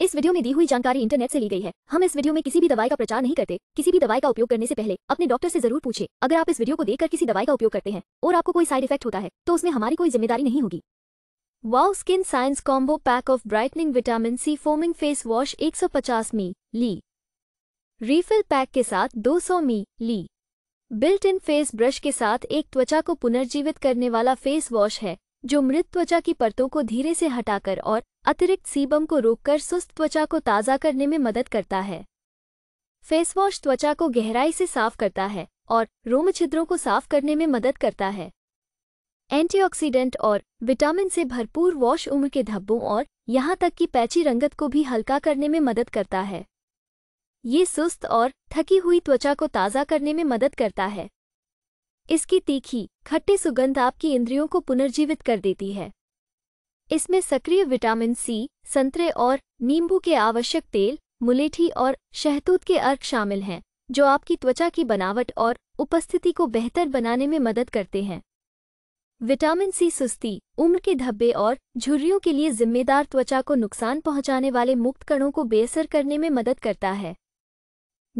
इस वीडियो में दी हुई जानकारी इंटरनेट से ली गई है हम इस वीडियो में किसी भी दवाई का प्रचार नहीं करते किसी भी दवाई का उपयोग करने से पहले अपने डॉक्टर से जरूर पूछे अगर आप इस वीडियो को देखकर किसी दवाई का उपयोग करते हैं और आपको कोई साइड इफेक्ट होता है तो उसमें हमारी कोई जिम्मेदारी नहीं होगी wow skin science combo pack of brightening vitamin C foaming face wash एक मी ली रीफिल पैक के साथ दो मी ली बिल्ट इन फेस ब्रश के साथ एक त्वचा को पुनर्जीवित करने वाला फेस वॉश है जो मृत त्वचा की परतों को धीरे से हटाकर और अतिरिक्त सीबम को रोककर सुस्त त्वचा को ताज़ा करने में मदद करता है फेस वॉश त्वचा को गहराई से साफ करता है और रोम छिद्रों को साफ करने में मदद करता है एंटीऑक्सीडेंट और विटामिन से भरपूर वॉश उम्र के धब्बों और यहाँ तक कि पैची रंगत को भी हल्का करने में मदद करता है ये सुस्त और थकी हुई त्वचा को ताज़ा करने में मदद करता है इसकी तीखी खट्टी सुगंध आपकी इंद्रियों को पुनर्जीवित कर देती है इसमें सक्रिय विटामिन सी संतरे और नींबू के आवश्यक तेल मुलेठी और शहतूत के अर्क शामिल हैं जो आपकी त्वचा की बनावट और उपस्थिति को बेहतर बनाने में मदद करते हैं विटामिन सी सुस्ती उम्र के धब्बे और झुर्रियों के लिए जिम्मेदार त्वचा को नुकसान पहुंचाने वाले मुक्त कणों को बेअसर करने में मदद करता है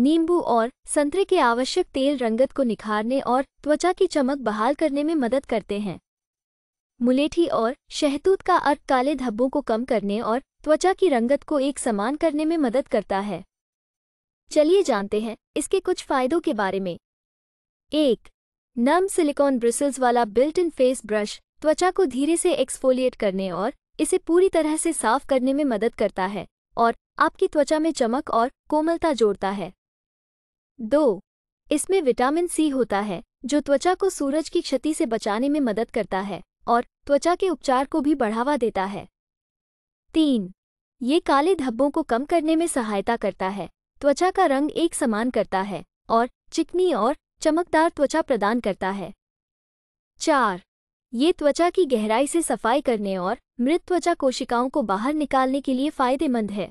नींबू और संतरे के आवश्यक तेल रंगत को निखारने और त्वचा की चमक बहाल करने में मदद करते हैं मुलेठी और शहतूत का अर्क काले धब्बों को कम करने और त्वचा की रंगत को एक समान करने में मदद करता है चलिए जानते हैं इसके कुछ फायदों के बारे में एक नम सिलिकॉन ब्रिसल्स वाला बिल्ट इन फेस ब्रश त्वचा को धीरे से एक्सफोलिएट करने और इसे पूरी तरह से साफ करने में मदद करता है और आपकी त्वचा में चमक और कोमलता जोड़ता है दो इसमें विटामिन सी होता है जो त्वचा को सूरज की क्षति से बचाने में मदद करता है और त्वचा के उपचार को भी बढ़ावा देता है तीन ये काले धब्बों को कम करने में सहायता करता है त्वचा का रंग एक समान करता है और चिकनी और चमकदार त्वचा प्रदान करता है चार ये त्वचा की गहराई से सफाई करने और मृत त्वचा कोशिकाओं को बाहर निकालने के लिए फायदेमंद है